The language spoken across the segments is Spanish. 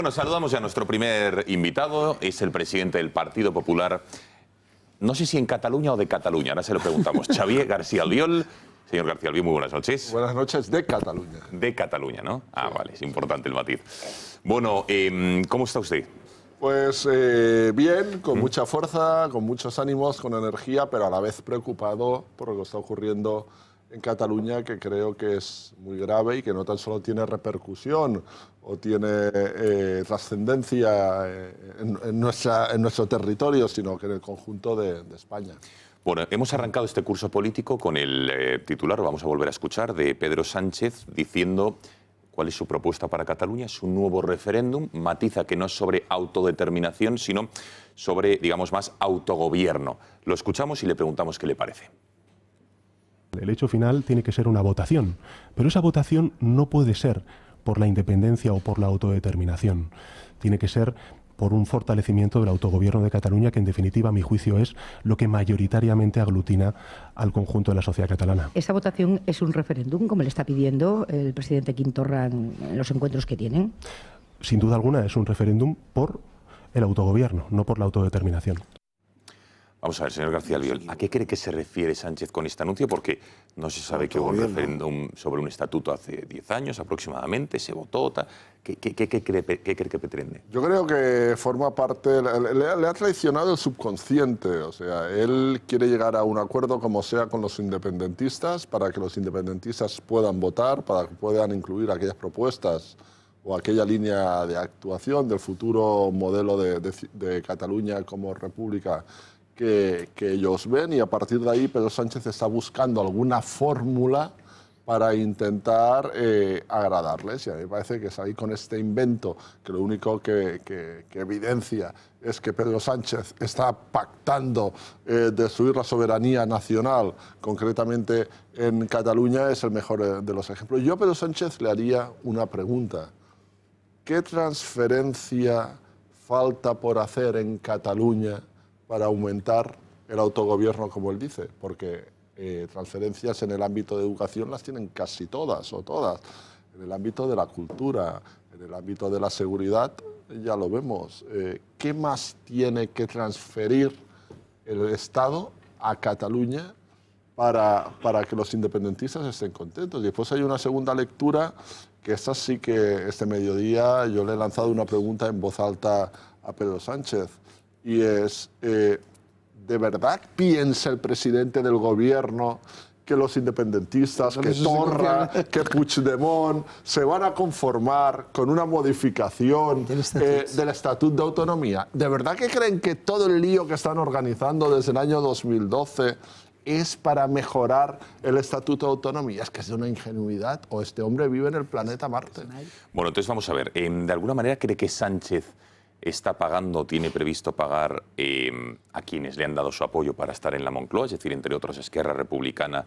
Bueno, saludamos ya a nuestro primer invitado, es el presidente del Partido Popular, no sé si en Cataluña o de Cataluña, ahora se lo preguntamos, Xavier García Albiol. Señor García Albiol, muy buenas noches. Buenas noches, de Cataluña. De Cataluña, ¿no? Ah, vale, es importante el matiz. Bueno, em, ¿cómo está usted? Pues eh, bien, con mucha fuerza, con muchos ánimos, con energía, pero a la vez preocupado por lo que está ocurriendo en Cataluña que creo que es muy grave y que no tan solo tiene repercusión o tiene eh, trascendencia eh, en, nuestro territorio, sino que en el conjunto de, España. Bueno, hemos arrancado este curso político con el eh, titular, vamos a volver a escuchar, de Pedro Sánchez diciendo cuál es su propuesta para Cataluña, su nuevo referéndum, matiza que no es sobre autodeterminación, sino sobre, digamos más, autogobierno. Lo escuchamos y le preguntamos qué le parece. El hecho final tiene que ser una votación, pero esa votación no puede ser por la independencia o por la autodeterminación. Tiene que ser por un fortalecimiento del autogobierno de Cataluña, que en definitiva, a mi juicio, es lo que mayoritariamente aglutina al conjunto de la sociedad catalana. ¿Esa votación es un referéndum, como le está pidiendo el presidente Quintorra en los encuentros que tienen? Sin duda alguna, es un referéndum por el autogobierno, no por la autodeterminación. Vamos a ver, señor García Albiol, ¿a qué cree que se refiere Sánchez con este anuncio? Porque no se sabe ah, que hubo un referéndum sobre un estatuto hace 10 años aproximadamente, se votó. ¿Qué, cree, que pretende? Yo creo que forma parte, le, ha traicionado el subconsciente, o sea, él quiere llegar a un acuerdo como sea con los independentistas para que los independentistas puedan votar, para que puedan incluir aquellas propuestas o aquella línea de actuación del futuro modelo de, de Cataluña como república que, ellos ven y a partir de ahí Pedro Sánchez está buscando alguna fórmula para intentar eh, agradarles. Y a mí me parece que es ahí con este invento que lo único que, evidencia es que Pedro Sánchez está pactando eh, destruir la soberanía nacional, concretamente en Cataluña, es el mejor eh, de los ejemplos. Yo Pedro Sánchez le haría una pregunta. ¿Qué transferencia falta por hacer en Cataluña para aumentar el autogobierno, como él dice, porque eh, transferencias en el ámbito de educación las tienen casi todas o todas. En el ámbito de la cultura, en el ámbito de la seguridad, ya lo vemos. Eh, ¿Qué más tiene que transferir el Estado a Cataluña para, para que los independentistas estén contentos? Y después hay una segunda lectura que es sí que este mediodía yo le he lanzado una pregunta en voz alta a Pedro Sánchez y es, eh, ¿de verdad piensa el presidente del gobierno que los independentistas, que Torra, que Puigdemont se van a conformar con una modificación del eh, estatuto de Autonomía? ¿De verdad que creen que todo el lío que están organizando desde el año 2012 es para mejorar el Estatuto de Autonomía. Es que es una ingenuidad o este hombre vive en el planeta Marte. Bueno, entonces vamos a ver. Em, ¿De alguna manera cree que Sánchez está pagando, tiene previsto pagar eh, a quienes le han dado su apoyo para estar en la Moncloa, es decir, entre otros Esquerra Republicana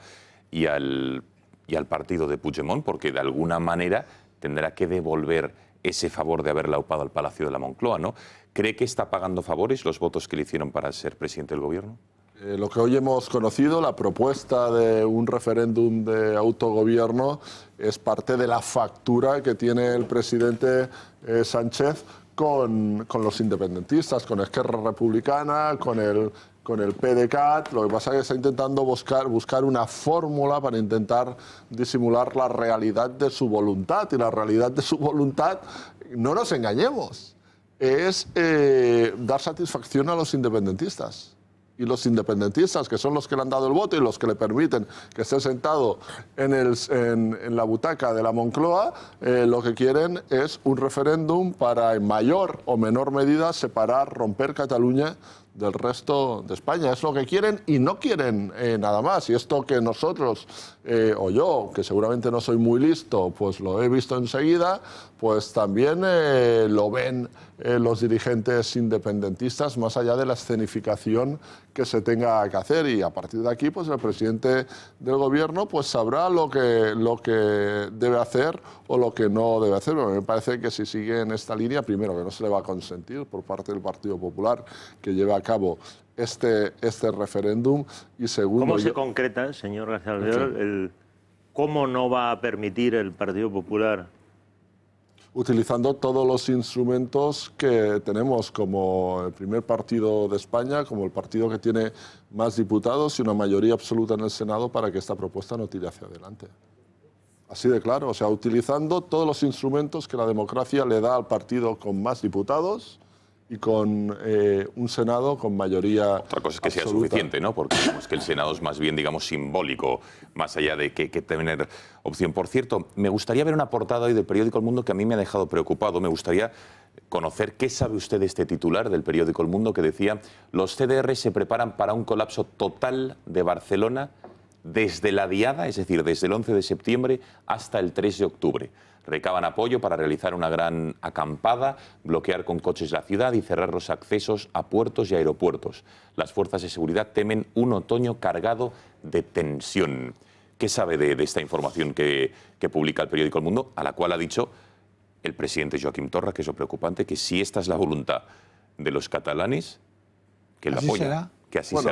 y al, y al partido de Puigdemont, porque de alguna manera tendrá que devolver ese favor de haberla laupado al Palacio de la Moncloa, ¿no? ¿Cree que está pagando favores los votos que le hicieron para ser presidente del gobierno? Eh, lo que hoy hemos conocido, la propuesta de un referéndum de autogobierno, es parte de la factura que tiene el presidente eh, Sánchez con, con los independentistas, con Esquerra Republicana, con el, con el PDCAT. Lo que pasa es que está intentando buscar, buscar una fórmula para intentar disimular la realidad de su voluntad. Y la realidad de su voluntad, no nos engañemos, es eh, dar satisfacción a los independentistas y los independentistas, que son los que le han dado el voto y los que le permiten que esté sentado en, en, la butaca de la Moncloa, eh, lo que quieren es un referéndum para, en mayor o menor medida, separar, romper Cataluña del resto de España. Es lo que quieren y no quieren eh, nada más. Y esto que nosotros, eh, o yo, que seguramente no soy muy listo, pues lo he visto enseguida, pues también eh, lo ven los dirigentes independentistas, más allá de la escenificación que se tenga que hacer y a partir de aquí pues el presidente del gobierno pues sabrá lo que, lo que debe hacer o lo que no debe hacer. me parece que si sigue en esta línea, primero que no se le va a consentir por parte del Partido Popular que lleve a cabo este, este referéndum y segundo... ¿Cómo se concreta, señor García el cómo no va a permitir el Partido Popular utilizando todos los instrumentos que tenemos, como el primer partido de España, como el partido que tiene más diputados y una mayoría absoluta en el Senado para que esta propuesta no tire hacia adelante. Así de claro, o sea, utilizando todos los instrumentos que la democracia le da al partido con más diputados y con eh, un Senado con mayoría. Otra cosa es que sea suficiente, ¿no? Porque que el Senado es más bien, digamos, simbólico, más allá de que, que, tener opción. Por cierto, me gustaría ver una portada hoy del periódico El Mundo que a mí me ha dejado preocupado. Me gustaría conocer qué sabe usted de este titular del periódico El Mundo que decía: los CDR se preparan para un colapso total de Barcelona desde la diada, es decir, desde el 11 de septiembre hasta el 3 de octubre. Recaban apoyo para realizar una gran acampada, bloquear con coches la ciudad y cerrar los accesos a puertos y aeropuertos. Las fuerzas de seguridad temen un otoño cargado de tensión. ¿Qué sabe de, esta información que, publica el periódico El Mundo, a la cual ha dicho el presidente Joaquim Torra, que es lo preocupante, que si esta es la voluntad de los catalanes, que la apoya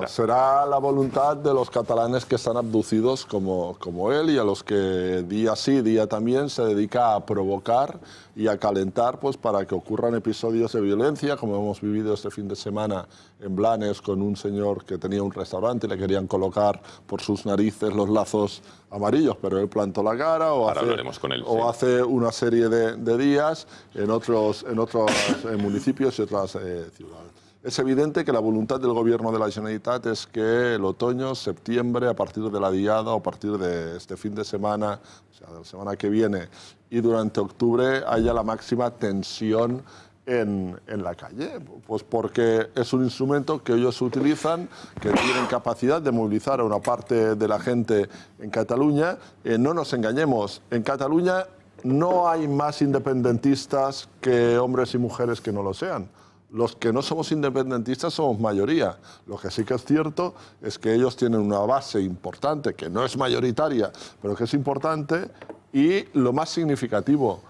será. la voluntad de los catalanes que están abducidos como, él y a los que día sí, día también se dedica a provocar y a calentar pues, para que ocurran episodios de violencia, como hemos vivido este fin de semana en Blanes con un señor que tenía un restaurante y le querían colocar por sus narices los lazos amarillos, pero él plantó la cara o, hace, una serie de, días en otros, en otros eh, municipios y otras eh, ciudades. Es evidente que la voluntad del gobierno de la Generalitat es que el otoño, septiembre, a partir de la diada o a partir de este fin de semana, o sea, de la semana que viene, y durante octubre haya la máxima tensión en, la calle, pues porque es un instrumento que ellos utilizan, que tienen capacidad de movilizar a una parte de la gente en Cataluña. Eh, no nos engañemos, en Cataluña no hay más independentistas que hombres y mujeres que no lo sean los que no somos independentistas somos mayoría. Lo que sí que es cierto es que ellos tienen una base importante, que no es mayoritaria, pero que es importante, y lo más significativo,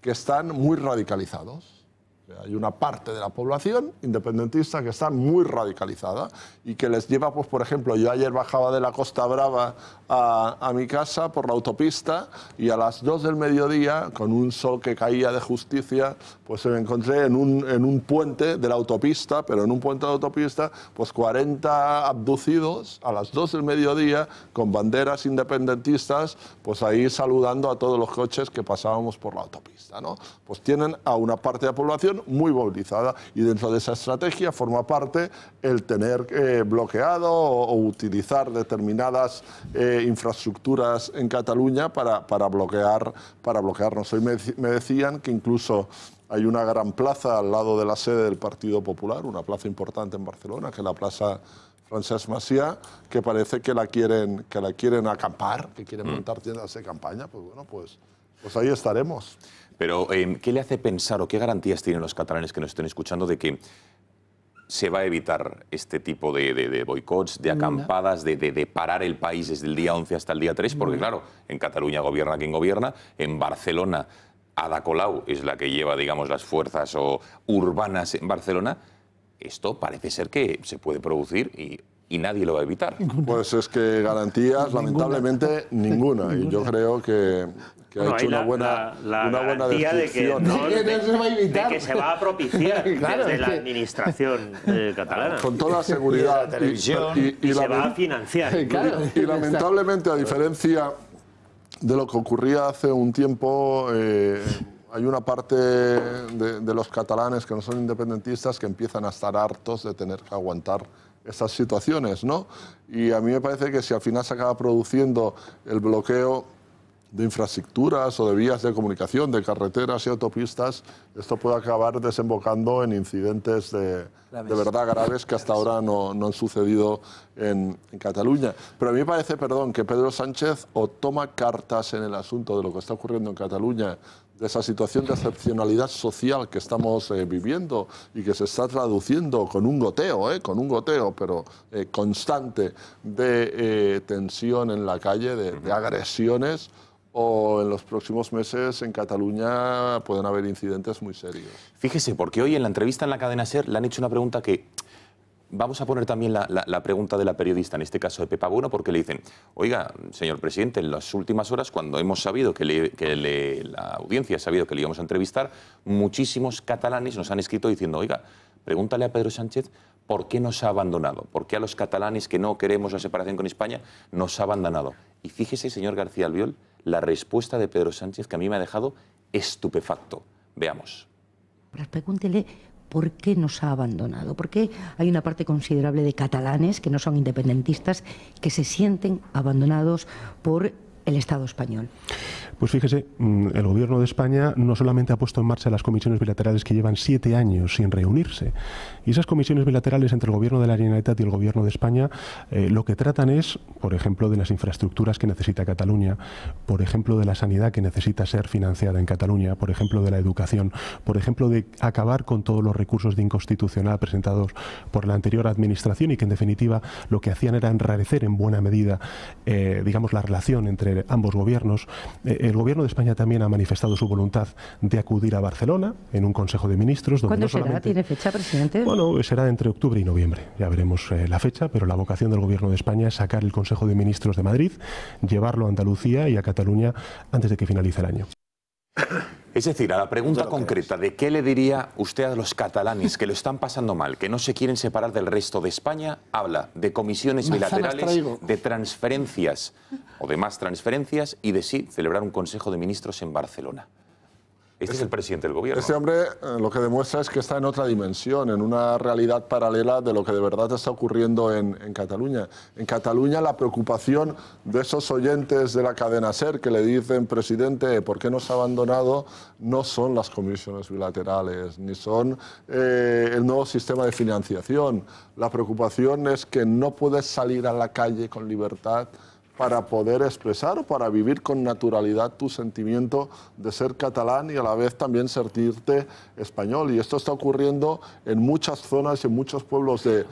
que están muy radicalizados. Hay una parte de la población independentista que está muy radicalizada y que les lleva, pues, por ejemplo, yo ayer bajaba de la Costa Brava a, a mi casa por la autopista y a las 2 del mediodía, con un sol que caía de justicia, pues me encontré en un, en un puente de la autopista, pero en un puente de autopista, pues 40 abducidos a las 2 del mediodía con banderas independentistas, pues ahí saludando a todos los coches que pasábamos por la autopista. ¿no? Pues tienen a una parte de la población muy movilizada y dentro de esa estrategia forma parte el tener eh, bloqueado o, utilizar determinadas eh, infraestructuras en Cataluña para, bloquear, para bloquearnos. Hoy me, decían que incluso hay una gran plaza al lado de la sede del Partido Popular, una plaza importante en Barcelona, que es la plaza Francesc Macià, que parece que la quieren, que la quieren acampar, que quieren mm. montar tiendas de campaña, pues bueno, pues, pues ahí estaremos. Pero, em, ¿qué le hace pensar o qué garantías tienen los catalanes que nos estén escuchando de que se va a evitar este tipo de, boicots, de acampadas, de, parar el país desde el día 11 hasta el día 3, porque claro, en Cataluña gobierna quien gobierna, en Barcelona Ada Colau es la que lleva, digamos, las fuerzas o urbanas en Barcelona. Esto parece ser que se puede producir y y nadie lo va a evitar. Pues es que garantías, lamentablemente, ninguna. Y yo creo que que ha hecho una buena, De que, se va a propiciar desde la administración eh, catalana. Con toda seguridad. la televisión. Y, se va a financiar. Y, lamentablemente, a diferencia de lo que ocurría hace un tiempo... Eh, hay una parte de, los catalanes que no son independentistas que empiezan a estar hartos de tener que aguantar esas situaciones, ¿no? Y a mí me parece que si al final se acaba produciendo el bloqueo de infraestructuras o de vías de comunicación, de carreteras y autopistas, esto puede acabar desembocando en incidentes de, de verdad graves que hasta ahora no, han sucedido en, Cataluña. Pero a mí me parece, perdón, que Pedro Sánchez o toma cartas en el asunto de lo que está ocurriendo en Cataluña, de esa situación de excepcionalidad social que estamos eh, viviendo y que se está traduciendo con un goteo, eh, con un goteo, pero eh, constante, de tensión en la calle, de agresiones o en los próximos meses en Cataluña pueden haber incidentes muy serios. Fíjese, porque hoy en la entrevista en la cadena SER le han hecho una pregunta que... Vamos a poner también la, pregunta de la periodista, en este caso de Pepa Bueno, porque le dicen, oiga, señor presidente, en las últimas horas, cuando hemos sabido que, la audiencia ha sabido que le íbamos a entrevistar, muchísimos catalanes nos han escrito diciendo, oiga, pregúntale a Pedro Sánchez ¿por qué nos ha abandonado? ¿Por qué a los catalanes que no queremos la separación con España nos ha abandonado? Y fíjese, señor García Albiol, la respuesta de Pedro Sánchez que a mí me ha dejado estupefacto. Veamos. Pregúntele por qué nos ha abandonado, por qué hay una parte considerable de catalanes que no son independentistas que se sienten abandonados por el Estado español. Pues fíjese, mm, el Gobierno de España no solamente ha puesto en marcha las comisiones bilaterales que llevan siete años sin reunirse, y esas comisiones bilaterales entre el Gobierno de la Generalitat y el Gobierno de España eh, lo que tratan es, por ejemplo, de las infraestructuras que necesita Cataluña, por ejemplo, de la sanidad que necesita ser financiada en Cataluña, por ejemplo, de la educación, por ejemplo, de acabar con todos los recursos de inconstitucional presentados por la anterior administración y que, en definitiva, lo que hacían era enrarecer en buena medida, eh, digamos, la relación entre ambos gobiernos. Eh, el gobierno de España también ha manifestado su voluntad de acudir a Barcelona en un Consejo de Ministros. ¿Cuándo será? ¿Tiene fecha, presidente? Bueno, será entre octubre y noviembre. Ya veremos eh, la fecha, pero la vocación del gobierno de España es sacar el Consejo de Ministros de Madrid, llevarlo a Andalucía y a Cataluña antes de que finalice el año. Es decir, a la pregunta concreta de qué le diría usted a los catalanes que lo están pasando mal, que no se quieren separar del resto de España, habla de comisiones bilaterales, de transferencias o de más transferencias y de sí celebrar un Consejo de Ministros en Barcelona. Este es el presidente del gobierno. Este hombre eh, lo que demuestra es que está en otra dimensión, en una realidad paralela de lo que de verdad está ocurriendo en, Cataluña. En Cataluña la preocupación de esos oyentes de la cadena SER que le dicen, presidente, ¿por qué nos ha abandonado? No son las comisiones bilaterales, ni son eh, el nuevo sistema de financiación. La preocupación es que no puedes salir a la calle con libertad para poder expresar o para vivir con naturalidad tu sentimiento de ser catalán y a la vez también sentirte español. Y esto está ocurriendo en muchas zonas y en muchos pueblos de,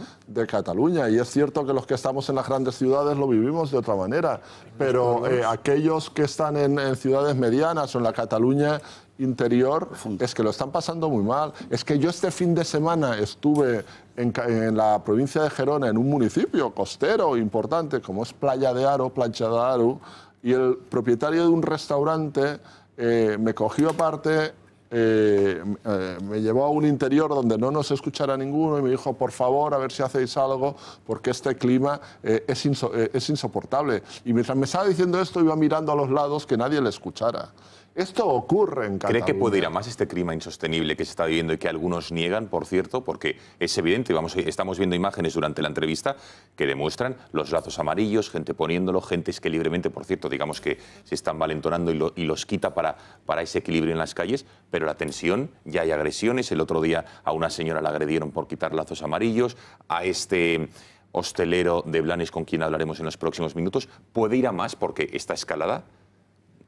Cataluña. Y es cierto que los que estamos en las grandes ciudades lo vivimos de otra manera, pero eh, aquellos que están en, en ciudades medianas o en la Cataluña interior es que lo están pasando muy mal. Es que yo este fin de semana estuve en, la provincia de Gerona, en un municipio costero importante como es Playa de Aro, Plancha de Aro, y el propietario de un restaurante eh, me cogió aparte, eh, eh, me llevó a un interior donde no nos escuchara ninguno y me dijo, por favor, a ver si hacéis algo, porque este clima es, es insoportable. Y mientras me estaba diciendo esto, iba mirando a los lados que nadie le escuchara. Esto ocurre en Cataluña. ¿Cree que puede ir a más este clima insostenible que se está viviendo y que algunos niegan, por cierto? Porque es evidente, vamos, estamos viendo imágenes durante la entrevista que demuestran los lazos amarillos, gente poniéndolo, gente que libremente, por cierto, digamos que se están valentonando y, los quita para, para ese equilibrio en las calles, pero la tensión, ya hay agresiones. El otro día a una señora la agredieron por quitar lazos amarillos, a este hostelero de Blanes, con quien hablaremos en los próximos minutos, puede ir a más porque esta escalada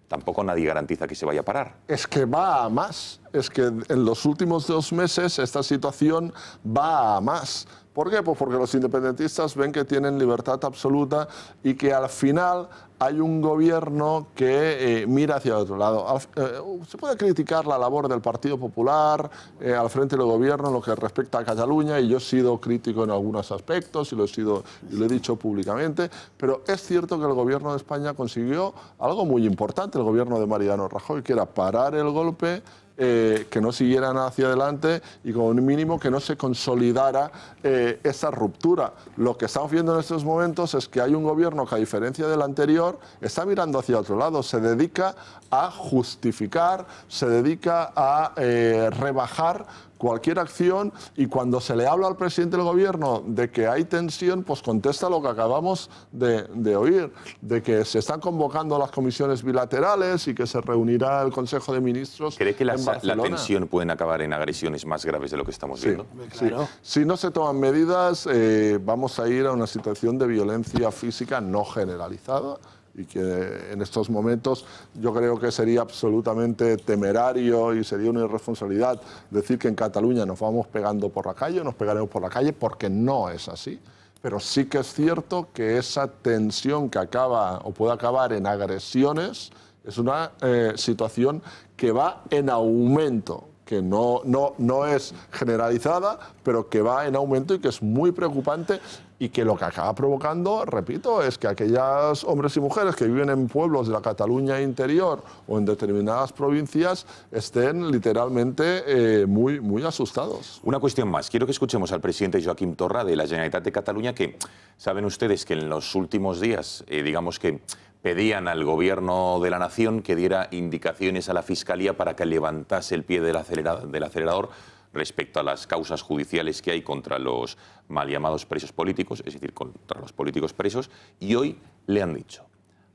tampoco nadie garantiza que se vaya a parar. Es que va a más es que en los últimos dos meses esta situación va a más. ¿Por qué? Pues porque los independentistas ven que tienen libertad absoluta y que al final hay un gobierno que eh, mira hacia otro lado. Eh, se puede criticar la labor del Partido Popular eh, al frente del gobierno en lo que respecta a Cataluña y yo he sido crítico en algunos aspectos y lo he, sido, y lo he dicho públicamente, pero es cierto que el gobierno de España consiguió algo muy importante, el gobierno de Mariano Rajoy, que era parar el golpe eh, que no siguieran hacia adelante y como mínimo que no se consolidara eh, esa ruptura. Lo que estamos viendo en estos momentos es que hay un gobierno que, a diferencia del anterior, está mirando hacia otro lado, se dedica a justificar, se dedica a eh, rebajar cualquier acción y cuando se le habla al presidente del gobierno de que hay tensión, pues contesta lo que acabamos de, oír, de que se están convocando las comisiones bilaterales y que se reunirá el Consejo de Ministros. ¿Cree que la, tensión puede acabar en agresiones más graves de lo que estamos viendo? Sí, Si no se toman medidas, eh, vamos a ir a una situación de violencia física no generalizada y que en estos momentos yo creo que sería absolutamente temerario y sería una irresponsabilidad decir que en Cataluña nos vamos pegando por la calle, o nos pegaremos por la calle, porque no es así. Pero sí que es cierto que esa tensión que acaba o puede acabar en agresiones es una eh, situación que va en aumento que no, no, no es generalizada, pero que va en aumento y que es muy preocupante y que lo que acaba provocando, repito, es que aquellos hombres y mujeres que viven en pueblos de la Cataluña interior o en determinadas provincias estén literalmente eh, muy, muy asustados. Una cuestión más. Quiero que escuchemos al presidente Joaquim Torra de la Generalitat de Cataluña, que saben ustedes que en los últimos días, eh, digamos que pedían al gobierno de la nación que diera indicaciones a la fiscalía para que levantase el pie del acelerador respecto a las causas judiciales que hay contra los mal llamados presos políticos, es decir, contra los políticos presos, y hoy le han dicho,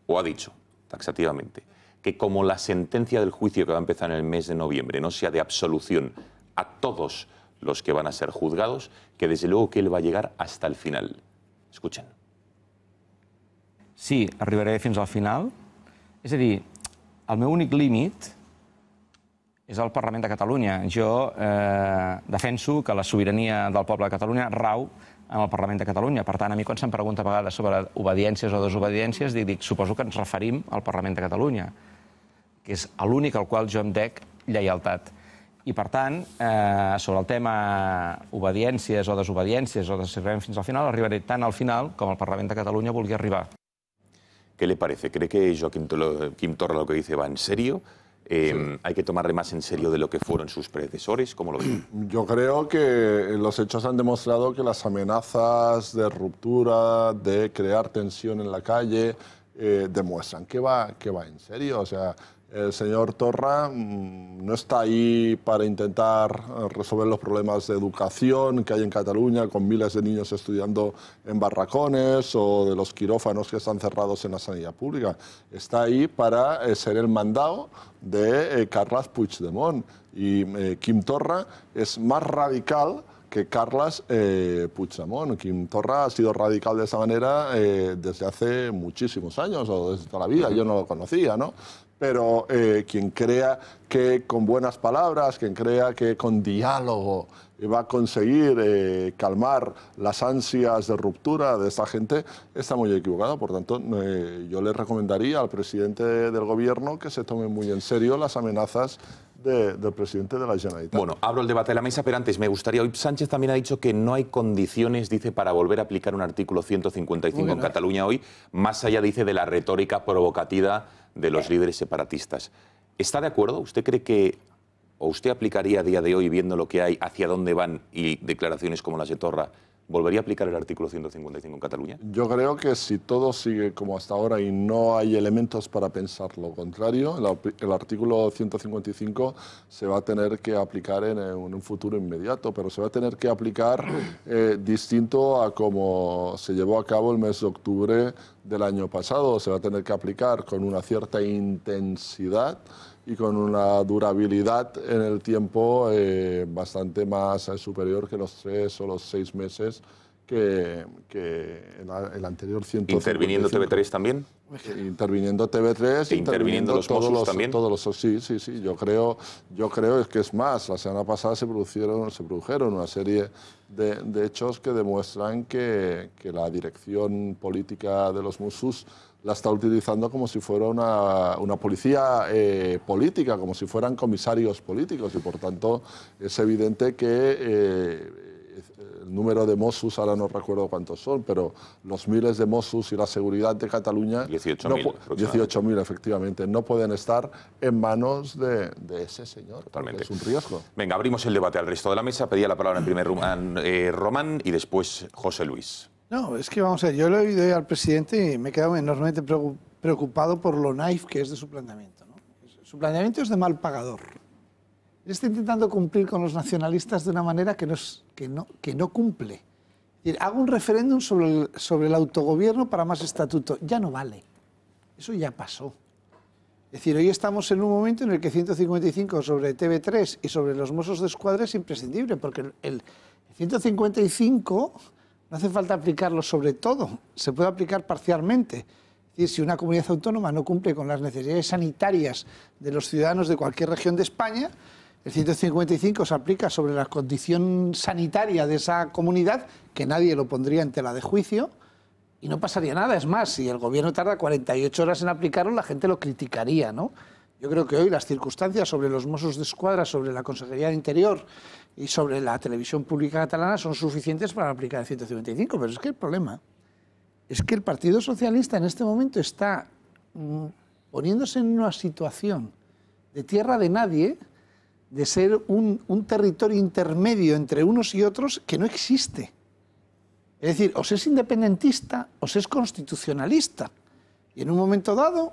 o ha dicho taxativamente, que como la sentencia del juicio que va a empezar en el mes de noviembre no sea de absolución a todos los que van a ser juzgados, que desde luego que él va a llegar hasta el final. Escuchen. Sí, arribaré fins al final. Es decir, el meu únic és el Parlament de Catalunya. Jo eh, defenso que la sobirania del poble de Catalunya rau en el Parlament de Catalunya. Per tant, a mi quan se'm pregunta a vegades sobre obediències o desobediències, dic, dic suposo que ens referim al Parlament de Catalunya, que és l'únic al qual jo em dec lleialtat. I, per tant, eh, sobre el tema obediències o desobediències o desobediències fins al final, arribaré tant al final com el Parlament de Catalunya vulgui arribar. ¿Qué le parece? ¿Cree que Joaquim Torra lo que dice va en serio? Em, ¿Hay que tomarle más en serio de lo que fueron sus predecesores? ¿Cómo lo ven? Yo creo que los hechos han demostrado que las amenazas de ruptura, de crear tensión en la calle, eh, demuestran que va, que va en serio. O sea, el señor Torra mm, no está ahí para intentar eh, resolver los problemas de educación que hay en Cataluña, con miles de niños estudiando en barracones o de los quirófanos que están cerrados en la sanidad pública. Está ahí para eh, ser el mandado de eh, Carles Puigdemont. Y Kim Torra es más radical que Carles Puigdemont. Kim Torra ha sido radical de esa manera desde hace muchísimos años o desde toda la vida. Yo no lo conocía, ¿no? pero eh, quien crea que con buenas palabras, quien crea que con diálogo eh, va a conseguir eh, calmar las ansias de ruptura de esta gente, está muy equivocado. Por tanto, yo le recomendaría al presidente del gobierno que se tome muy en serio las amenazas del presidente de la Generalitat. Bueno, abro el debate de la mesa, pero antes me gustaría. Hoy Sánchez también ha dicho que no hay condiciones, dice, para volver a aplicar un artículo 155 en Cataluña hoy, más allá, dice, de la retórica provocativa de los líderes separatistas. ¿Está de acuerdo? ¿Usted cree que, o usted aplicaría a día de hoy, viendo lo que hay, hacia dónde van y declaraciones como las de Torra, ¿Volvería a aplicar el artículo 155 en Cataluña? Yo creo que si todo sigue como hasta ahora y no hay elementos para pensar lo contrario, el, artículo 155 se va a tener que aplicar en, un futuro inmediato, pero se va a tener que aplicar eh, distinto a como se llevó a cabo el mes de octubre del año pasado. Se va a tener que aplicar con una cierta intensidad y con una durabilidad en el tiempo eh, bastante más superior que los tres o los seis meses que, el, anterior ciento ¿Interviniendo TV3 también? Interviniendo TV3, ¿E interviniendo, los todos los, sí, sí, sí. Yo creo, yo creo es que es más. La semana pasada se produjeron, se produjeron una serie de, hechos que demuestran que, que la dirección política de los MUSUS la está utilizando como si fuera una, policía eh, política, como si fueran comisarios políticos. Y por tanto, es evidente que eh, el número de Mossos, ahora no recuerdo cuántos son, pero los miles de Mossos y la seguridad de Cataluña. 18.000. efectivamente. No pueden estar en manos de, ese señor. Es un riesgo. Venga, abrimos el debate al resto de la mesa. Pedía la palabra en primer lugar eh, Román y después José Luis. No, es que vamos a ver, yo lo he oído al presidente y me he quedado enormemente preocupado por lo naif que es de su planteamiento. Su planteamiento es de mal pagador. Él está intentando cumplir con los nacionalistas de una manera que no, cumple. hago un referéndum sobre el, autogobierno para más estatuto. Ya no vale. Eso ya pasó. Es decir, hoy estamos en un momento en el que 155 sobre TV3 y sobre los mozos de escuadra es imprescindible, porque el 155 no hace falta aplicarlo sobre todo, se puede aplicar parcialmente. si una comunidad autónoma no cumple con las necesidades sanitarias de los ciudadanos de cualquier región de España, el 155 se aplica sobre la condición sanitaria de esa comunidad, que nadie lo pondría en tela de juicio, y no pasaría nada. Es más, si el gobierno tarda 48 horas en aplicarlo, la gente lo criticaría, ¿no? Yo creo que hoy las circunstancias sobre los Mossos de Escuadra, sobre la Consejería de Interior y sobre la televisión pública catalana son suficientes para aplicar el 155, pero es que el problema es que el Partido Socialista en este momento está mm, poniéndose en una situación de tierra de nadie, de ser un, territorio intermedio entre unos y otros que no existe. Es decir, o es independentista o se es constitucionalista. Y en un momento dado,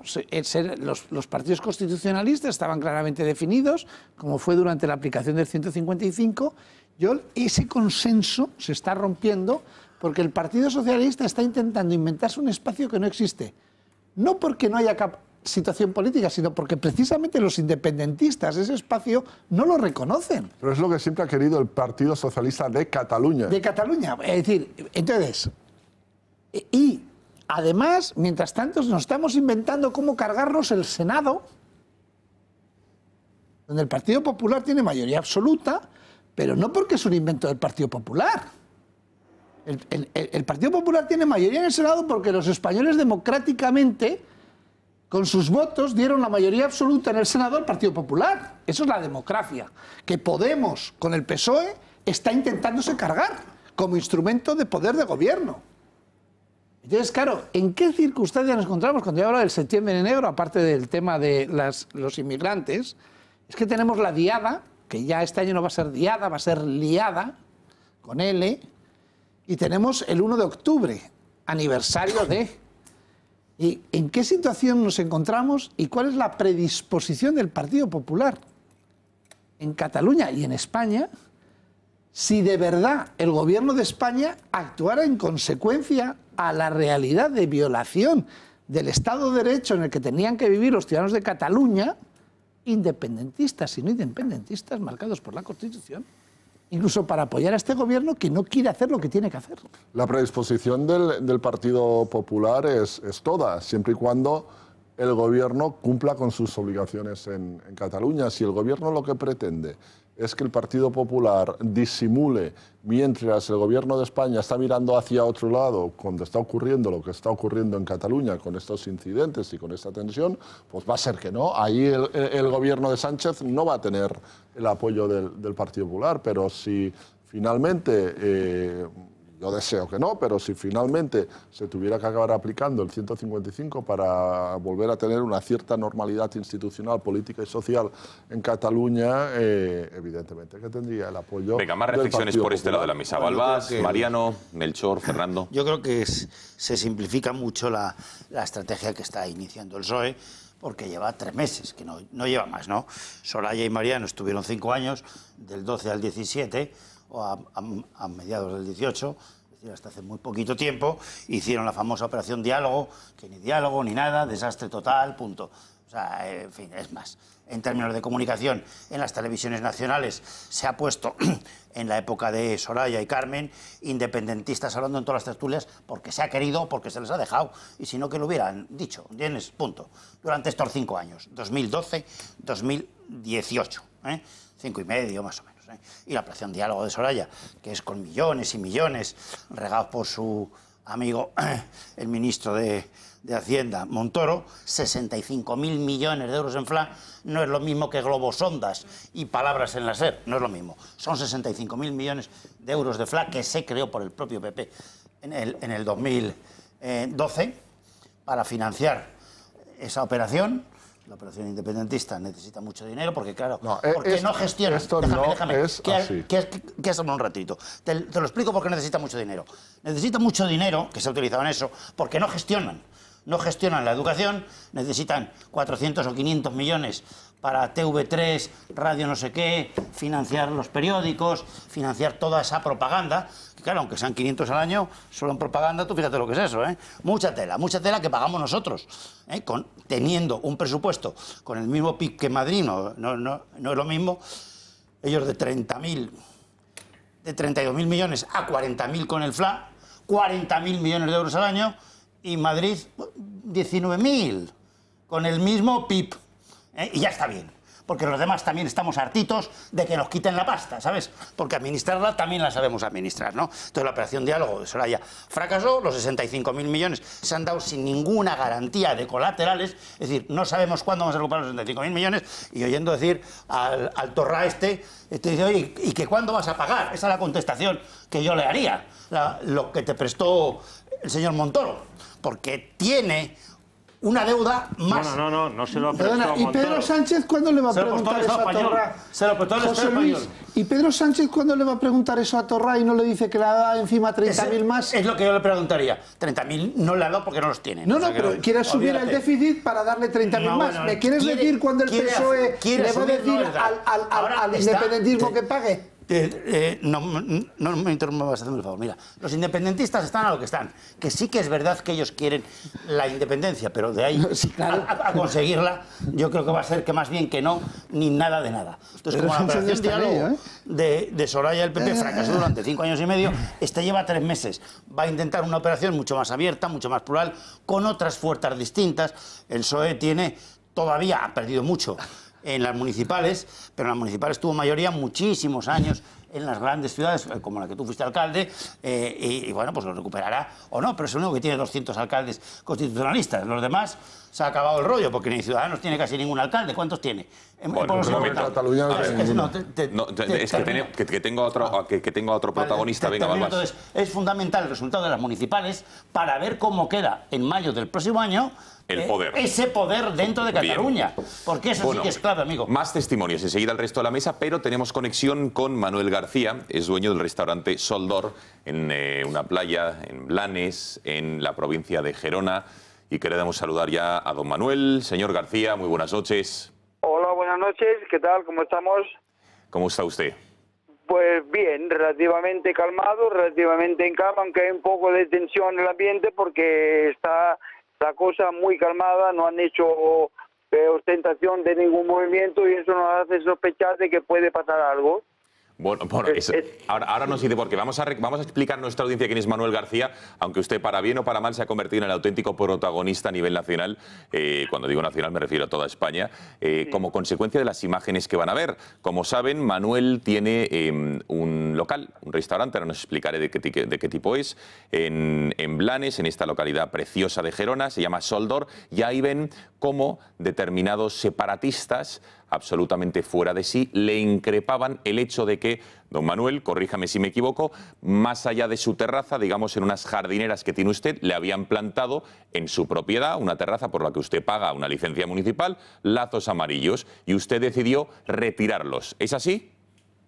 los, partidos constitucionalistas estaban claramente definidos, como fue durante la aplicación del 155. Y ese consenso se está rompiendo porque el Partido Socialista está intentando inventarse un espacio que no existe. No porque no haya situación política, sino porque precisamente los independentistas ese espacio no lo reconocen. Pero es lo que siempre ha querido el Partido Socialista de Cataluña. De Cataluña, es decir, entonces, e, y Además, mientras tanto, nos estamos inventando cómo cargarnos el Senado, donde el Partido Popular tiene mayoría absoluta, pero no porque es un invento del Partido Popular. El, Partido Popular tiene mayoría en el Senado porque los españoles democráticamente, con sus votos, dieron la mayoría absoluta en el Senado al Partido Popular. Eso es la democracia, que Podemos, con el PSOE, está intentándose cargar como instrumento de poder de gobierno. Entonces, claro, ¿en qué circunstancias nos encontramos cuando yo hablo del septiembre en negro, aparte del tema de los inmigrantes? Es que tenemos la diada, que ya este año no va a ser diada, va a ser liada, con L, y tenemos el 1 de octubre, aniversario de... ¿Y en qué situación nos encontramos y cuál es la predisposición del Partido Popular en Cataluña y en España si de verdad el gobierno de España actuara en consecuencia a la realidad de violación del Estado de Derecho en el que tenían que vivir los ciudadanos de Cataluña, independentistas y no independentistas marcados por la Constitución, incluso para apoyar a este gobierno que no quiere hacer lo que tiene que hacer. La predisposición del, Partido Popular es, toda, siempre y cuando el gobierno cumpla con sus obligaciones en, en Cataluña. Si el gobierno lo que pretende es que el Partido Popular disimule mientras el gobierno de España está mirando hacia otro lado, cuando está ocurriendo lo que está ocurriendo en Cataluña con estos incidentes y con esta tensión, pues va a ser que no. Ahí el, gobierno de Sánchez no va a tener el apoyo del, Partido Popular, pero si finalmente eh, yo deseo que no, pero si finalmente se tuviera que acabar aplicando el 155 para volver a tener una cierta normalidad institucional, política y social en Cataluña, eh, evidentemente que tendría el apoyo. Venga, más reflexiones por este lado de la mesa. Balbás, Mariano, Melchor, Fernando. Yo creo que se simplifica mucho la, la, estrategia que está iniciando el PSOE porque lleva tres meses, que no, no lleva más, ¿no? Soraya y Mariano estuvieron cinco años, del 12 al 17 o a, mediados del 18, es decir, hasta hace muy poquito tiempo, hicieron la famosa operación diálogo, que ni diálogo ni nada, desastre total, punto. O sea, eh, en fin, es más. En términos de comunicación, en las televisiones nacionales se ha puesto en la época de Soraya y Carmen, independentistas hablando en todas las tertulias porque se ha querido, porque se les ha dejado, y si no que lo hubieran dicho, tienes Punto. Durante estos cinco años, 2012-2018, ¿eh? cinco y medio más o menos. Y la Operación Diálogo de Soraya, que es con millones y millones regados por su amigo el ministro de, Hacienda, Montoro, 65.000 millones de euros en FLA, no es lo mismo que globosondas y palabras en la SER, no es lo mismo. Son 65.000 millones de euros de FLA que se creó por el propio PP en el, en el 2012 eh, para financiar esa operación la operación independentista necesita mucho dinero porque, claro, e- porque no gestiona. Esto déjame, no déjame. es que, un ratito. Te, te, lo explico porque necesita mucho dinero. Necesita mucho dinero, que se ha utilizado en eso, porque no gestionan. No gestionan la educación, necesitan 400 o 500 millones para TV3, radio no sé qué, financiar los periódicos, financiar toda esa propaganda. Que claro, aunque sean 500 al año, solo en propaganda, tú fíjate lo que es eso, ¿eh? Mucha tela, mucha tela que pagamos nosotros, ¿eh? con, teniendo un presupuesto con el mismo PIB que Madrid, no, no, es lo mismo, ellos de 30.000, de 32.000 millones a 40.000 con el FLA, 40.000 millones de euros al año, y Madrid 19.000, con el mismo PIB. ¿eh? Y ya está bien. Porque los demás también estamos hartitos de que nos quiten la pasta, ¿sabes? Porque administrarla también la sabemos administrar, ¿no? Entonces la operación diálogo de Soraya fracasó, los 65.000 millones se han dado sin ninguna garantía de colaterales, es decir, no sabemos cuándo vamos a recuperar los 65.000 millones, y oyendo decir al, Torra este, este dice, oye, ¿y que cuándo vas a pagar? Esa es la contestación que yo le haría, lo que te prestó el señor Montoro, porque tiene una deuda más. No, no, no, no, se lo ha Perdona, ¿y Pedro Sánchez cuándo le va a preguntar eso a Torra? Se lo ha puesto José Luis, español. ¿y Pedro Sánchez cuándo le va a preguntar eso a Torra y no le dice que le da encima 30.000 más? Es lo que yo le preguntaría. 30.000 no le ha dado porque no los tiene. No, no, pero quieres quiere subir el déficit para darle 30.000 mil más. ¿Me quieres decir cuándo el PSOE le va a decir al, al independentismo que pague? Eh, no, me interrumpas, hazme el favor. Mira, los independentistas están a lo que están. Que sí que es verdad que ellos quieren la independencia, pero de ahí a, conseguirla, yo creo que va a ser que más bien que no, ni nada de nada. Entonces, como la operación ¿eh? de, Soraya del PP fracasó durante cinco años y medio, este lleva tres meses. Va a intentar una operación mucho más abierta, mucho más plural, con otras fuerzas distintas. El PSOE tiene todavía ha perdido mucho en las municipales, pero en las municipales tuvo mayoría muchísimos años en las grandes ciudades, eh, como la que tú fuiste alcalde, eh, y, bueno, pues lo recuperará o no, pero es el único que tiene 200 alcaldes constitucionalistas. Los demás se ha acabado el rollo, porque ni Ciudadanos tiene casi ningún alcalde. ¿Cuántos tiene? Eh, es que, tengo otro, ah. que, tengo otro protagonista. entonces, es fundamental el resultado de las municipales para ver cómo queda en mayo del próximo año Ese poder dentro de Cataluña. Porque eso sí que es clave, amigo. Más testimonios enseguida al resto de la mesa, pero tenemos conexión con Manuel García. García es dueño del restaurante Soldor en eh, una playa en Blanes, en la provincia de Gerona. Y queremos saludar ya a don Manuel. Señor García, muy buenas noches. Hola, buenas noches. ¿Qué tal? ¿Cómo estamos? ¿Cómo está usted? Pues bien, relativamente calmado, relativamente en calma, aunque hay un poco de tensión en el ambiente porque está la cosa muy calmada, no han hecho eh, ostentación de ningún movimiento y eso nos hace sospechar de que puede pasar algo. Bueno, bueno eh, eh, ahora, no nos dice, porque vamos a, vamos a explicar nuestra audiencia quién es Manuel García, aunque usted para bien o para mal se ha convertido en el auténtico protagonista a nivel nacional, eh, cuando digo nacional me refiero a toda España, como consecuencia de las imágenes que van a ver. Como saben, Manuel tiene em, un local, un restaurante, ahora nos explicaré de qué, tipo es, en, en, Blanes, en esta localidad preciosa de Gerona, se llama Soldor, y ahí ven cómo determinados separatistas absolutamente fuera de sí, le increpaban el hecho de que, don Manuel, corríjame si me equivoco, más allá de su terraza, digamos en unas jardineras que tiene usted, le habían plantado en su propiedad una terraza por la que usted paga una licencia municipal, lazos amarillos, y usted decidió retirarlos. ¿Es así?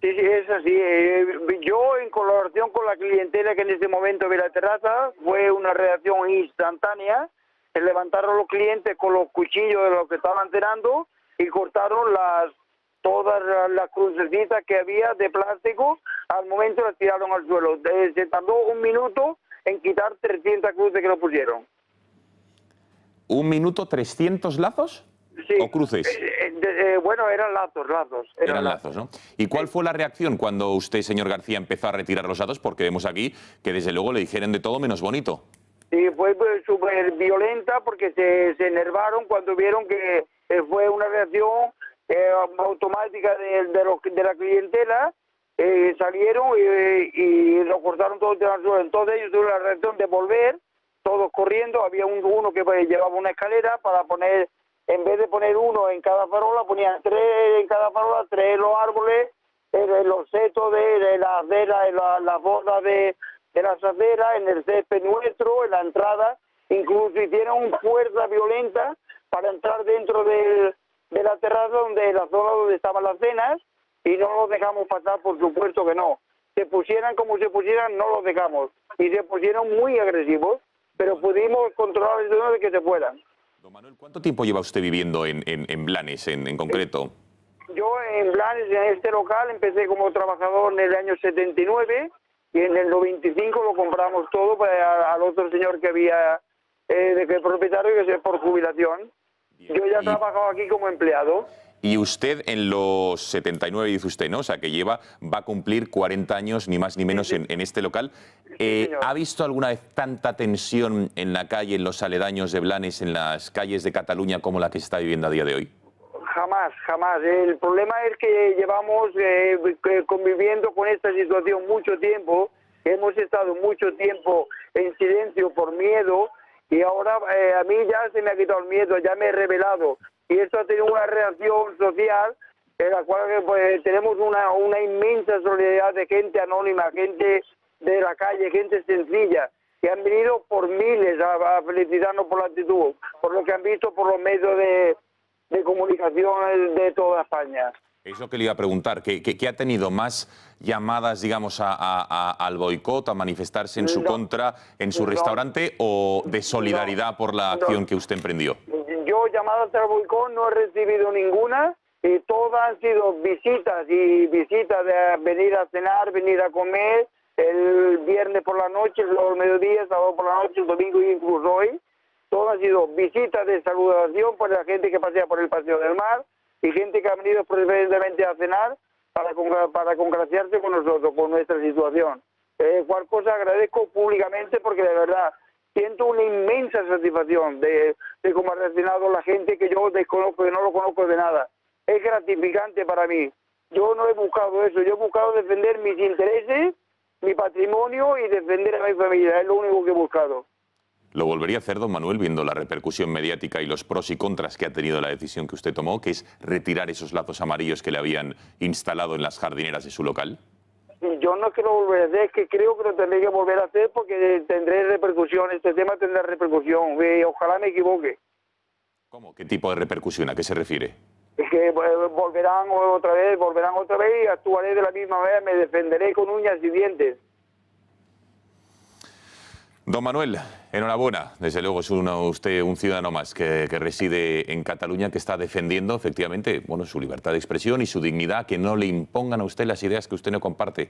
Sí, sí, es así. Eh, yo, en colaboración con la clientela que en ese momento ve la terraza, fue una reacción instantánea. levantaron los clientes con los cuchillos de los que estaban cerrando y cortaron las todas las crucecitas que había de plástico, al momento las tiraron al suelo. Eh, se tardó un minuto en quitar 300 cruces que lo pusieron. ¿Un minuto 300 lazos? Sí. ¿O cruces? Eh, eh, bueno, eran lazos, lazos. Eran, lazos, ¿no? ¿Y cuál fue la reacción cuando usted, señor García, empezó a retirar los lazos? Porque vemos aquí que desde luego le dijeron de todo menos bonito. Sí, fue pues, súper violenta porque se, se enervaron cuando vieron que eh, fue una reacción eh, automática de, de, la clientela, eh, salieron y, lo cortaron todo el terreno, Entonces ellos tuvieron la reacción de volver, todos corriendo, había uno que pues, llevaba una escalera para poner, en vez de poner uno en cada farola, ponían tres en cada farola, tres en los árboles, en los setos de, de las en las la bordas de, de las aceras, en el césped nuestro, en la entrada, incluso hicieron fuerza violenta para entrar dentro de la terraza donde la zona donde estaban las cenas y no los dejamos pasar, por supuesto que no. Se pusieran como se pusieran, no los dejamos. Y se pusieron muy agresivos, pero pudimos controlar el de que se puedan. Don Manuel, ¿cuánto tiempo lleva usted viviendo en, en, Blanes en, concreto? Yo en Blanes, en este local, empecé como trabajador en el año 79 y en el 95 lo compramos todo para, al otro señor que había, eh, de que el propietario, que se por jubilación. Yo ya he trabajado aquí como empleado. Y usted en los 79, dice usted, ¿no? O sea, que lleva, va a cumplir 40 años, ni más ni menos, en, este local. Eh, ¿Ha visto alguna vez tanta tensión en la calle, en los aledaños de Blanes, en las calles de Cataluña, como la que se está viviendo a día de hoy? Jamás, jamás. El problema es que llevamos eh, eh, conviviendo con esta situación mucho tiempo. Hemos estado mucho tiempo en silencio por miedo, y ahora eh, a mí ya se me ha quitado el miedo, ya me he revelado. Y esto ha tenido una reacción social en la cual eh, pues, tenemos una, una inmensa solidaridad de gente anónima, gente de la calle, gente sencilla, que han venido por miles a felicitarnos por la actitud, por lo que han visto por los medios de, de comunicación de toda España. Eso que le iba a preguntar, ¿qué, ha tenido más llamadas, digamos, al boicot, a manifestarse en su contra, en su restaurante o de solidaridad por la acción que usted emprendió? Yo llamadas al boicot no he recibido ninguna, y todas han sido visitas y visitas de venir a cenar, venir a comer, el viernes por la noche, los mediodías, sábado por la noche, domingo domingo incluso hoy todo ha sido visitas de saludación por la gente que pasea por el Paseo del Mar y gente que ha venido preferentemente a cenar para, congraciarse con nosotros, con nuestra situación. Eh, cual cosa agradezco públicamente porque de verdad siento una inmensa satisfacción de, de cómo ha reaccionado la gente que yo desconozco, que no lo conozco de nada. Es gratificante para mí. Yo no he buscado eso, yo he buscado defender mis intereses, mi patrimonio y defender a mi familia. Es lo único que he buscado. ¿Lo volvería a hacer, don Manuel, viendo la repercusión mediática y los pros y contras que ha tenido la decisión que usted tomó, que es retirar esos lazos amarillos que le habían instalado en las jardineras de su local? Yo no quiero volver a hacer, es que creo que lo tendré que volver a hacer porque tendré repercusión, este tema tendrá repercusión, ojalá me equivoque. ¿Cómo? ¿Qué tipo de repercusión? ¿A qué se refiere? Es que eh, volverán otra vez, volverán otra vez y actuaré de la misma manera, me defenderé con uñas y dientes. Don Manuel, enhorabuena. Desde luego es usted un ciudadano más que, reside en Cataluña, que está defendiendo efectivamente bueno, su libertad de expresión y su dignidad, que no le impongan a usted las ideas que usted no comparte.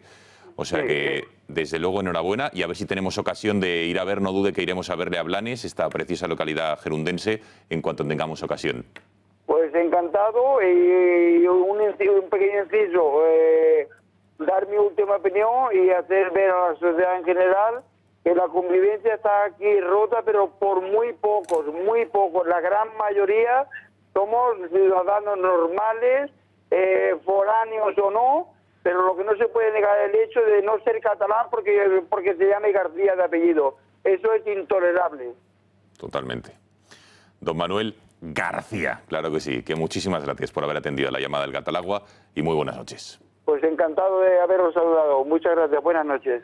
O sea que, desde luego, enhorabuena y a ver si tenemos ocasión de ir a ver, no dude que iremos a verle a Blanes, esta precisa localidad gerundense, en cuanto tengamos ocasión. Pues encantado y un, pequeño inciso, eh, dar mi última opinión y hacer ver a la sociedad en general que la convivencia está aquí rota, pero por muy pocos, muy pocos. La gran mayoría somos ciudadanos normales, eh, foráneos o no, pero lo que no se puede negar es el hecho de no ser catalán porque, porque se llame García de apellido. Eso es intolerable. Totalmente. Don Manuel García, claro que sí, que muchísimas gracias por haber atendido la llamada del Catalagua y muy buenas noches. Pues encantado de haberos saludado. Muchas gracias. Buenas noches.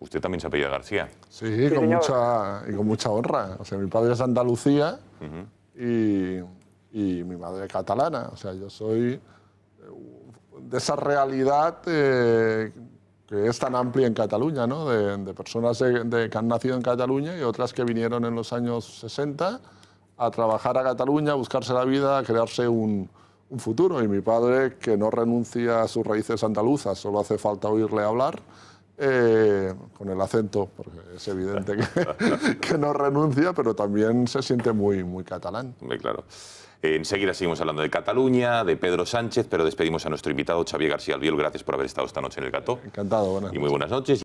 Usted también se apellida García. Sí, con, mucha, y con mucha honra. O sea, mi padre es andalucía y, mi madre es catalana. O sea, yo soy de esa realidad eh, que es tan amplia en Cataluña, ¿no? De, personas de, que han nacido en Cataluña y otras que vinieron en los años 60 a trabajar a Cataluña, a buscarse la vida, a crearse un futuro. Y mi padre, que no renuncia a sus raíces andaluzas, solo hace falta oírle hablar, eh, con el acento, porque es evidente que, no renuncia, pero también se siente muy, muy catalán. Muy claro. enseguida seguimos hablando de Cataluña, de Pedro Sánchez, pero despedimos a nuestro invitado Xavier García Albiol. Gracias por haber estado esta noche en El Gato. Encantado, buenas Y muy buenas noches.